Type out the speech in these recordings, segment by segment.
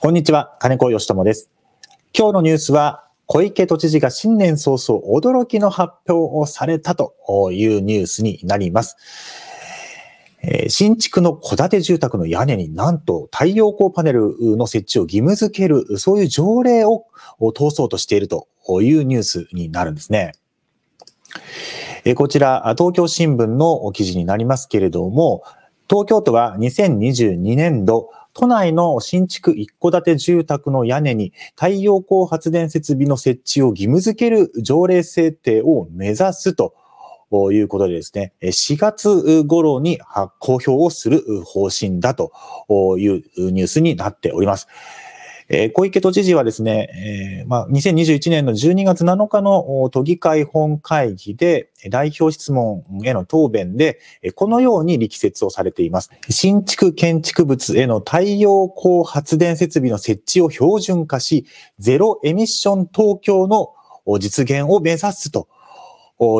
こんにちは、金子義もです。今日のニュースは、小池都知事が新年早々驚きの発表をされたというニュースになります。新築の戸建て住宅の屋根になんと太陽光パネルの設置を義務付ける、そういう条例を通そうとしているというニュースになるんですね。こちら、東京新聞の記事になりますけれども、東京都は2022年度都内の新築一戸建て住宅の屋根に太陽光発電設備の設置を義務付ける条例制定を目指すということでですね、4月頃に公表をする方針だというニュースになっております。えー、小池都知事はですね、えー、まあ、2021年の12月7日の都議会本会議で、代表質問への答弁で、このように力説をされています。新築建築物への太陽光発電設備の設置を標準化し、ゼロエミッション東京の実現を目指すと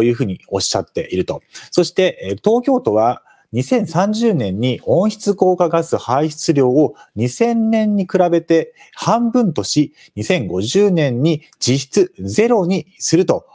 いうふうにおっしゃっていると。そして、東京都は2030年に温室効果ガス排出量を2000年に比べて半分とし、2050年に実質ゼロにすると、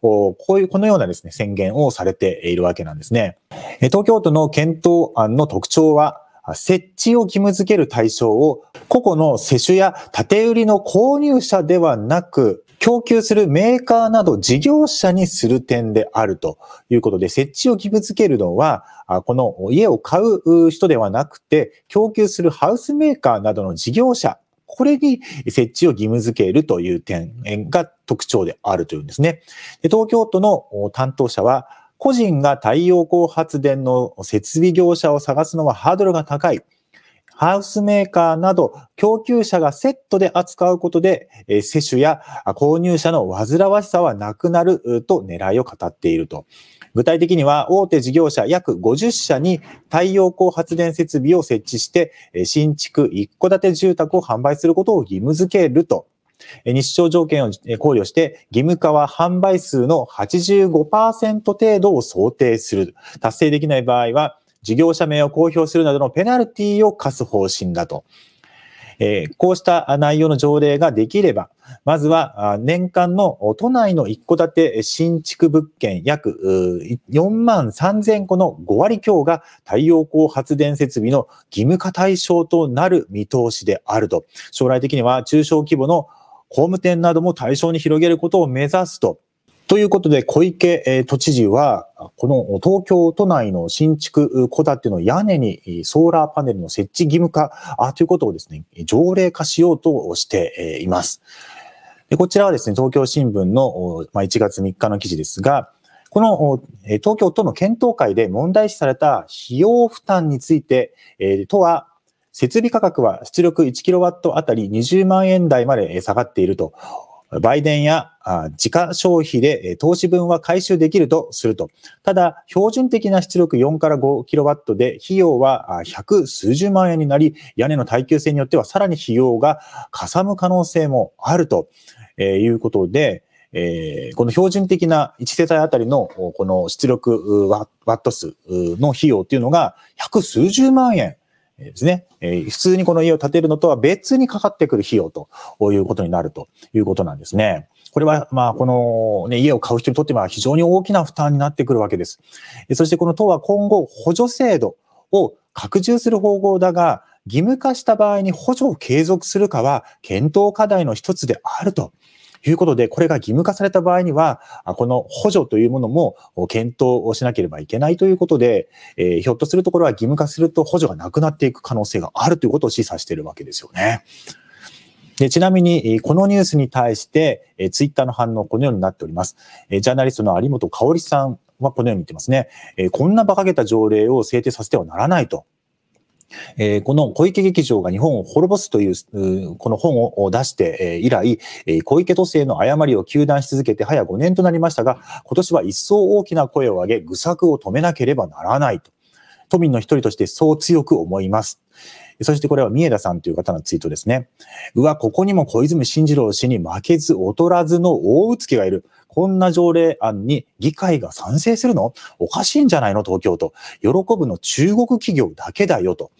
こういう、このようなですね、宣言をされているわけなんですね。東京都の検討案の特徴は、設置を義務付ける対象を個々の接種や建売りの購入者ではなく、供給するメーカーなど事業者にする点であるということで、設置を義務付けるのは、この家を買う人ではなくて、供給するハウスメーカーなどの事業者これに設置を義務付けるという点が特徴であるというんですね。で東京都の担当者は、個人が太陽光発電の設備業者を探すのはハードルが高い。ハウスメーカーなど供給者がセットで扱うことで、えー、接種や購入者の煩わしさはなくなると狙いを語っていると。具体的には大手事業者約50社に太陽光発電設備を設置して、新築一戸建て住宅を販売することを義務付けると。日照条件を考慮して義務化は販売数の85%程度を想定する。達成できない場合は事業者名を公表するなどのペナルティを課す方針だと。えー、こうした内容の条例ができれば、まずは年間の都内の一戸建て新築物件約4万3000戸の5割強が太陽光発電設備の義務化対象となる見通しであると。将来的には中小規模の工務店なども対象に広げることを目指すとということで、小池都知事は、この東京都内の新築戸建ての屋根にソーラーパネルの設置義務化ということをですね、条例化しようとしています。こちらはですね、東京新聞の1月3日の記事ですが、この東京都の検討会で問題視された費用負担について、都は設備価格は出力 1kW あたり20万円台まで下がっていると売電や自家消費で投資分は回収できるとすると。ただ、標準的な出力4から5キロワットで費用は百数十万円になり、屋根の耐久性によってはさらに費用がかさむ可能性もあるということで、えー、この標準的な1世帯あたりのこの出力ワット数の費用っていうのが百数十万円ですね、え普通にこの家を建てるのとは別にかかってくる費用ということになるということなんですね。これは、まあ、この、ね、家を買う人にとっては非常に大きな負担になってくるわけです。そしてこの党は今後、補助制度を拡充する方向だが、義務化した場合に補助を継続するかは検討課題の一つであるということで、これが義務化された場合には、この補助というものも検討をしなければいけないということで、えひょっとするところは義務化すると補助がなくなっていく可能性があるということを示唆しているわけですよね。でちなみに、このニュースに対して、えー、ツイッターの反応、このようになっております。えジャーナリストの有本香さんはこのように言ってますね。えこんな馬鹿げた条例を制定させてはならないと。えー、この小池劇場が日本を滅ぼすという、この本を出して、え以来、え小池都政の誤りを糾弾し続けて早5年となりましたが、今年は一層大きな声を上げ、愚策を止めなければならないと。都民の一人としてそう強く思います。そしてこれは三枝さんという方のツイートですね。うわ、ここにも小泉進次郎氏に負けず劣らずの大うつけがいる。こんな条例案に議会が賛成するのおかしいんじゃないの東京と。喜ぶの中国企業だけだよと。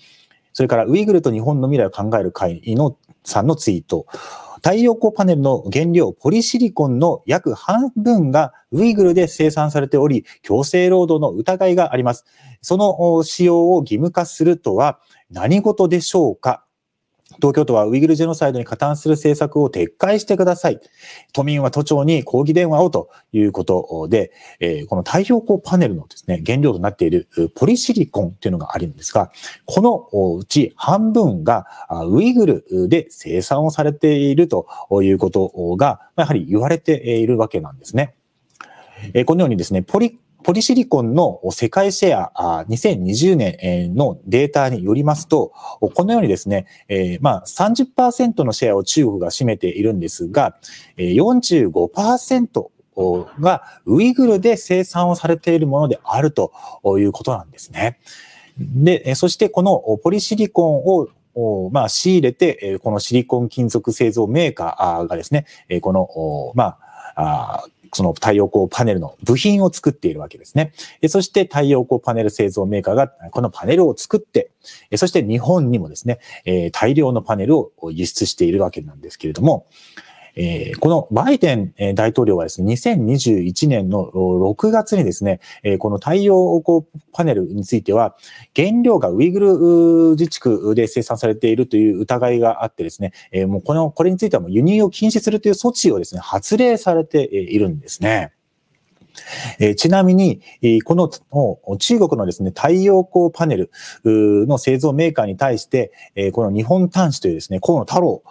それからウイグルと日本の未来を考える会のさんのツイート。太陽光パネルの原料ポリシリコンの約半分がウイグルで生産されており、強制労働の疑いがあります。その使用を義務化するとは何事でしょうか東京都はウイグルジェノサイドに加担する政策を撤回してください。都民は都庁に抗議電話をということで、えこの太陽光パネルのですね、原料となっているポリシリコンというのがあるんですが、このうち半分がウイグルで生産をされているということが、やはり言われているわけなんですね。えこのようにですね、ポリポリシリコンの世界シェア2020年のデータによりますと、このようにですね、えまあ30%のシェアを中国が占めているんですが、45%がウイグルで生産をされているものであるということなんですね。で、そしてこのポリシリコンをを、まあ、仕入れて、このシリコン金属製造メーカーがですね、この、まあ、その太陽光パネルの部品を作っているわけですね。そして太陽光パネル製造メーカーがこのパネルを作って、そして日本にもですね、大量のパネルを輸出しているわけなんですけれども、えー、このバイデン大統領はですね、2021年の6月にですね、えー、この太陽光パネルについては、原料がウイグル自治区で生産されているという疑いがあってですね、えー、もうこの、これについてはもう輸入を禁止するという措置をですね、発令されているんですね。えちなみに、この中国のですね、太陽光パネルの製造メーカーに対して、えこの日本端子というですね、河野太郎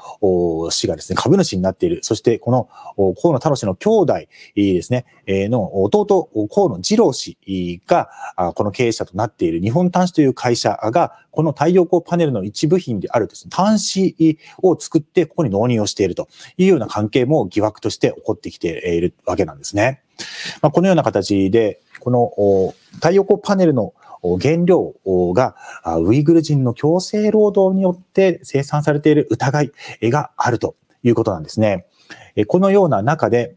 氏がですね、株主になっている。そして、この河野太郎氏の兄弟ですね、えの弟、河野二郎氏が、この経営者となっている日本端子という会社が、この太陽光パネルの一部品であるですね、端子を作って、ここに納入をしているというような関係も疑惑として起こってきているわけなんですね。まあ、このような形で、この太陽光パネルの原料がウイグル人の強制労働によって生産されている疑いがあるということなんですね。このような中で、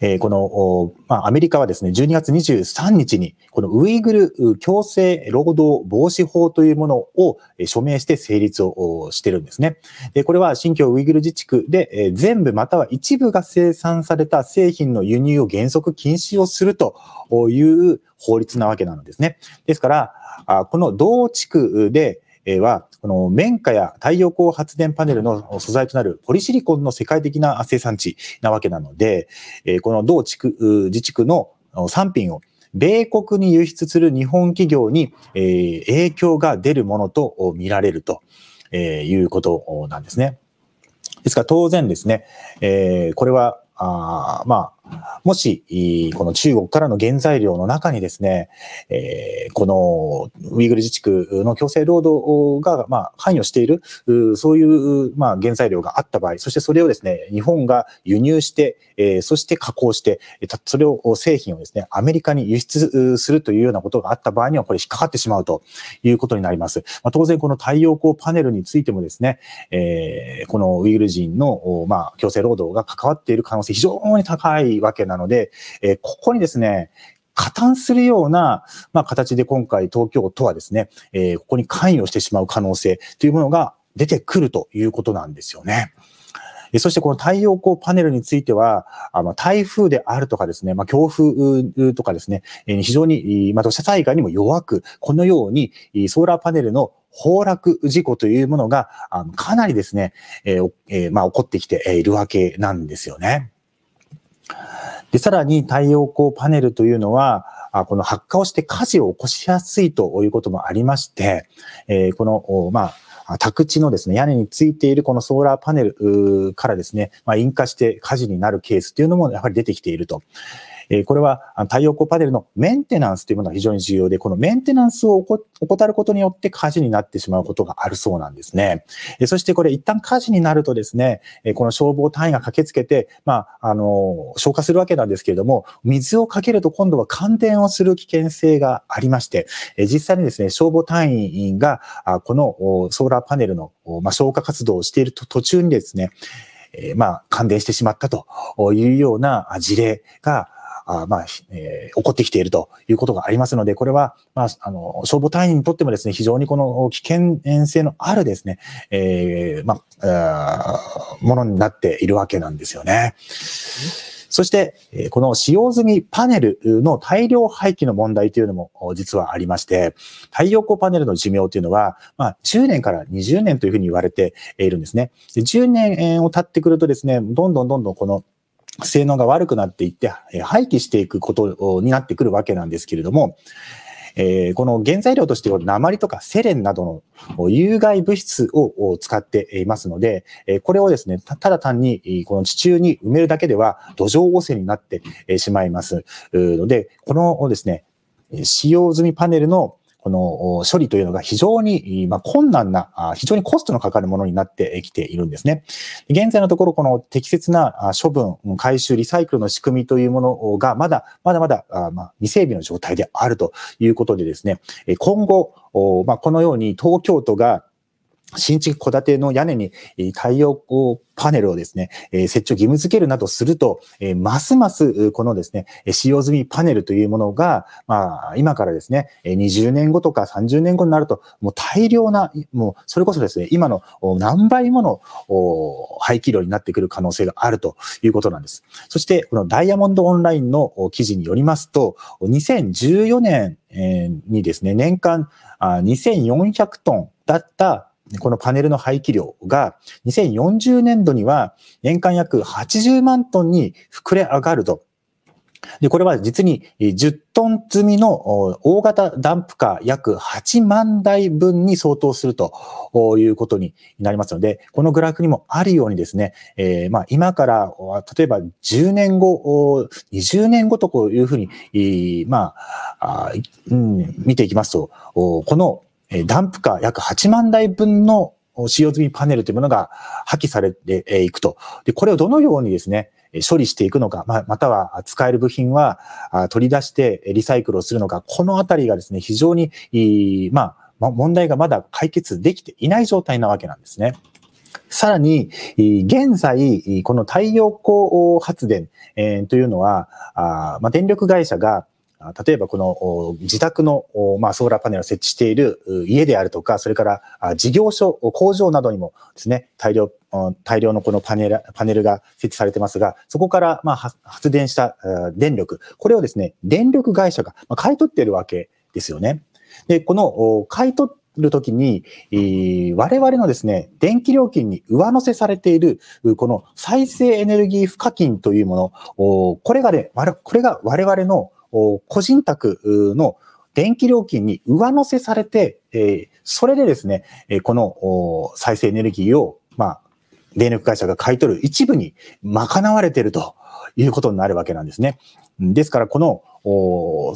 えこの、まアメリカはですね、12月23日に、このウイグル強制労働防止法というものを署名して成立をしてるんですね。でこれは新疆ウイグル自治区で、え全部または一部が生産された製品の輸入を原則禁止をするという法律なわけなんですね。ですから、この同地区で、は、この綿花や太陽光発電パネルの素材となるポリシリコンの世界的な生産地なわけなので、この同地区、自治区の産品を米国に輸出する日本企業に、え影響が出るものと見られると、えいうことなんですね。ですから当然ですね、えこれは、あまあ、もし、この中国からの原材料の中にですね、えこのウイグル自治区の強制労働が、まあ、関与している、そういう、まあ、原材料があった場合、そしてそれをですね、日本が輸入して、えそして加工して、それを、製品をですね、アメリカに輸出するというようなことがあった場合には、これ引っかかってしまうということになります。まあ、当然、この太陽光パネルについてもですね、えこのウイグル人の、まあ、強制労働が関わっている可能性非常に高いわけなので、えー、ここにですね、加担するような、まあ、形で今回東京都はですね、えー、ここに関与してしまう可能性というものが出てくるということなんですよね。そしてこの太陽光パネルについては、あの台風であるとかですね、まあ、強風とかですね、非常に、まあ、土砂災害にも弱く、このようにソーラーパネルの崩落事故というものが、あのかなりですね、えー、えー、まあ、起こってきているわけなんですよね。で、さらに太陽光パネルというのは、この発火をして火事を起こしやすいということもありまして、えこの、まあ、宅地のですね、屋根についているこのソーラーパネルからですね、まあ、引火して火事になるケースというのもやはり出てきていると。えこれは太陽光パネルのメンテナンスというものが非常に重要で、このメンテナンスを怠ることによって火事になってしまうことがあるそうなんですね。えそしてこれ一旦火事になるとですね、えこの消防隊員が駆けつけて、まあ、あの、消火するわけなんですけれども、水をかけると今度は感電をする危険性がありまして、え実際にですね、消防隊員がこのソーラーパネルの、ま消火活動をしている途中にですね、えまあ、感電してしまったというような事例が、あまあ、えー、起こってきているということがありますので、これは、まあ、あの、消防隊員にとってもですね、非常にこの危険性のあるですね、えー、まあ、ものになっているわけなんですよね。そして、この使用済みパネルの大量廃棄の問題というのも実はありまして、太陽光パネルの寿命というのは、まあ、10年から20年というふうに言われているんですね。10年を経ってくるとですね、どんどんどんどんこの性能が悪くなっていって、廃棄していくことになってくるわけなんですけれども、えー、この原材料としては鉛とかセレンなどの有害物質を使っていますので、これをですね、ただ単にこの地中に埋めるだけでは土壌汚染になってしまいますので、このですね、使用済みパネルのこの処理というのが非常に、ま困難な、非常にコストのかかるものになってきているんですね。現在のところ、この適切な処分、回収、リサイクルの仕組みというものが、まだ、まだまだ、ま未整備の状態であるということでですね、今後、まこのように東京都が新築戸建ての屋根に太陽光パネルをですね、設置を義務付けるなどすると、ますますこのですね、使用済みパネルというものが、まあ、今からですね、20年後とか30年後になると、もう大量な、もうそれこそですね、今の何倍もの排気量になってくる可能性があるということなんです。そして、このダイヤモンドオンラインの記事によりますと、2014年にですね、年間2400トンだったこのパネルの廃棄量が2040年度には年間約80万トンに膨れ上がると。で、これは実に10トン積みの大型ダンプカー約8万台分に相当するということになりますので、このグラフにもあるようにですね、えー、まあ今から、例えば10年後、20年後とこういうふうに、まあ、うん、見ていきますと、このダンプカー約8万台分の使用済みパネルというものが破棄されていくと。で、これをどのようにですね、処理していくのか、まあ、または使える部品は取り出してリサイクルをするのか、このあたりがですね、非常に、まあ、問題がまだ解決できていない状態なわけなんですね。さらに、現在、この太陽光発電というのは、まあ、電力会社が例えばこの自宅の、まあ、ソーラーパネルを設置している家であるとか、それから事業所、工場などにもですね、大量、大量のこのパネルパネルが設置されてますが、そこからまあ発電した電力、これをですね、電力会社が買い取っているわけですよね。で、この買い取るときに、我々のですね、電気料金に上乗せされている、この再生エネルギー賦課金というもの、これがね、これが我々の個人宅の電気料金に上乗せされて、えそれでですね、えこの再生エネルギーを、まあ、電力会社が買い取る一部に賄われているということになるわけなんですね。ですから、この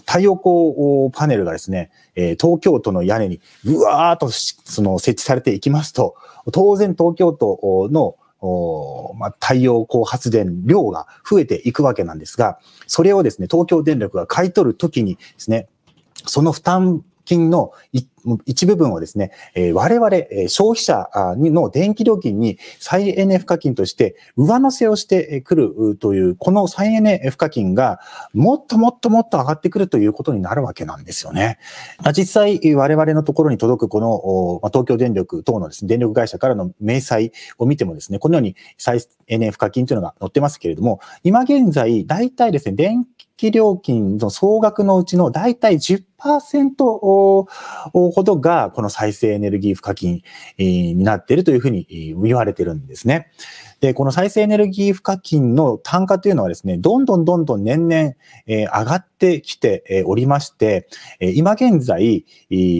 太陽光パネルがですね、東京都の屋根にぐわーっとその設置されていきますと、当然東京都のおまあ、太陽光発電量が増えていくわけなんですが、それをですね、東京電力が買い取るときにですね、その負担金の一一部分をですね、えー、我々、消費者の電気料金に再エネ賦課金として上乗せをしてくるという、この再エネ賦課金がもっともっともっと上がってくるということになるわけなんですよね。実際、我々のところに届くこの東京電力等のですね、電力会社からの明細を見てもですね、このように再エネ賦課金というのが載ってますけれども、今現在、大体ですね、電気料金の総額のうちの大体10%をほことが、この再生エネルギー賦課金になっているというふうに言われてるんですね。で、この再生エネルギー賦課金の単価というのはですね、どんどんどんどん年々、え上がってきておりまして、え今現在、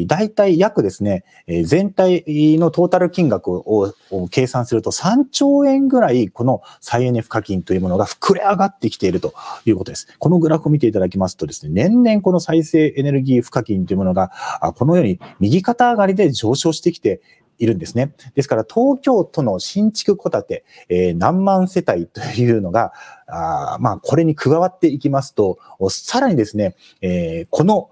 大体約ですね、え全体のトータル金額を計算すると3兆円ぐらい、この再エネ賦課金というものが膨れ上がってきているということです。このグラフを見ていただきますとですね、年々この再生エネルギー賦課金というものが、このように右肩上がりで上昇してきているんですね。ですから、東京都の新築戸建て、えー、何万世帯というのが、あまあ、これに加わっていきますと、さらにですね、えー、この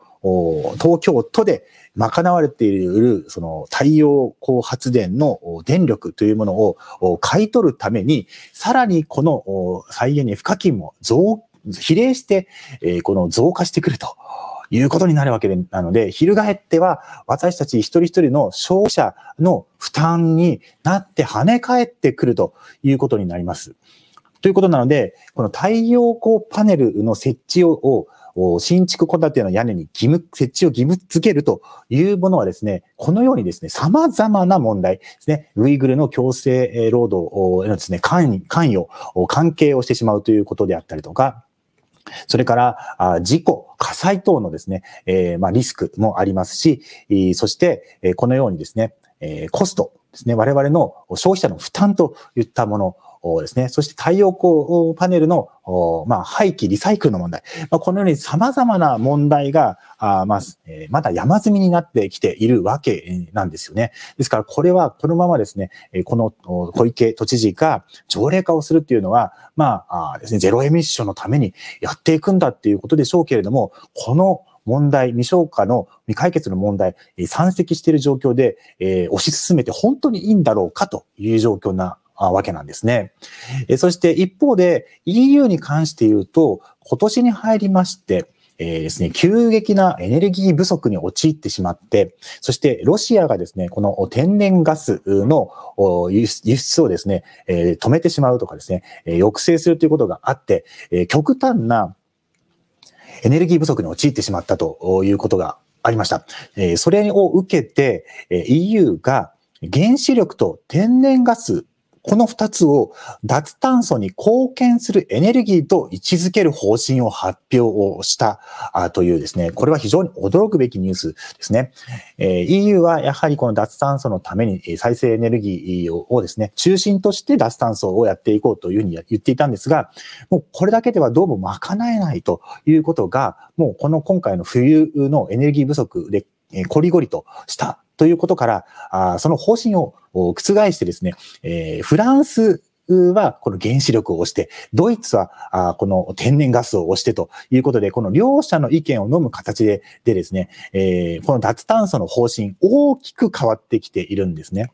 東京都で賄われているその太陽光発電の電力というものを買い取るために、さらにこの再エネ賦課金も増比例して、えこの増加してくるということになるわけでなので、翻っては私たち一人一人の消費者の負担になって跳ね返ってくるということになります。ということなので、この太陽光パネルの設置を新築戸建ての屋根に義務、設置を義務付けるというものはですね、このようにですね、様々な問題ですね、ウイグルの強制労働へのですね、関与、関係をしてしまうということであったりとか、それから、事故、火災等のですね、えまあ、リスクもありますし、そして、このようにですね、コストですね、我々の消費者の負担といったもの、ですね、そして太陽光パネルの、まあ、廃棄、リサイクルの問題、まあ、このように様々な問題が、あまあえまだ山積みになってきているわけなんですよね。ですから、これはこのままですね、この小池都知事が条例化をするっていうのは、まああですね、ゼロエミッションのためにやっていくんだっていうことでしょうけれども、この問題、未消化の未解決の問題、山積している状況で、えー、推し進めて本当にいいんだろうかという状況なわけなんですね。そして一方で EU に関して言うと、今年に入りまして、えー、ですね、急激なエネルギー不足に陥ってしまって、そしてロシアがですね、この天然ガスの輸出をですね、え止めてしまうとかですね、え抑制するということがあって、え極端なエネルギー不足に陥ってしまったということがありました。えそれを受けて、え EU が原子力と天然ガスこの2つを脱炭素に貢献するエネルギーと位置づける方針を発表をしたというですね、これは非常に驚くべきニュースですね。え EU はやはりこの脱炭素のために再生エネルギーをですね、中心として脱炭素をやっていこうというふうに言っていたんですが、もうこれだけではどうも賄えないということが、もうこの今回の冬のエネルギー不足でえー、こりごりとしたということから、あその方針を覆してですね、えー、フランスはこの原子力を押して、ドイツはこの天然ガスを押してということで、この両者の意見を飲む形ででですね、えー、この脱炭素の方針大きく変わってきているんですね。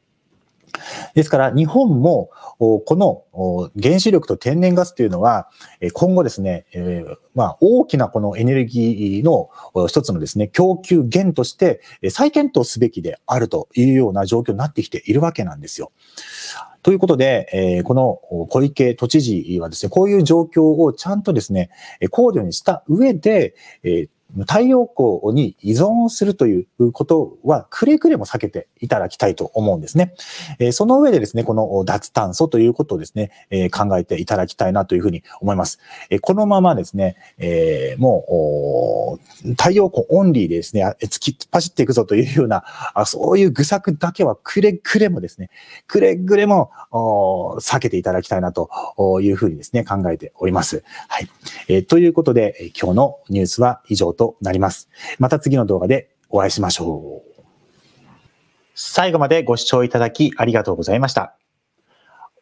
ですから日本もこの原子力と天然ガスというのは今後ですね、えまあ、大きなこのエネルギーの一つのですね供給源として再検討すべきであるというような状況になってきているわけなんですよ。ということで、えこの小池都知事はですね、こういう状況をちゃんとですね、考慮にした上で、太陽光に依存するということはくれぐれも避けていただきたいと思うんですね。えその上でですね、この脱炭素ということをですね、え考えていただきたいなというふうに思います。えこのままですね、えもう太陽光オンリーでですね、突き走っていくぞというような、あそういう愚策だけはくれぐれもですね、くれぐれも避けていただきたいなというふうにですね、考えております。はい。えということで、今日のニュースは以上ととなります。また次の動画でお会いしましょう。最後までご視聴いただきありがとうございました。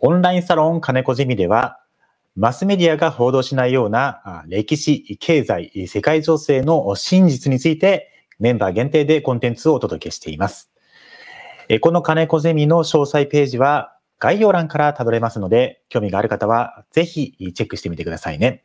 オンラインサロン金子ゼミでは、マスメディアが報道しないような歴史、経済、世界情勢の真実についてメンバー限定でコンテンツをお届けしています。この金子ゼミの詳細ページは概要欄からたどれますので、興味がある方はぜひチェックしてみてくださいね。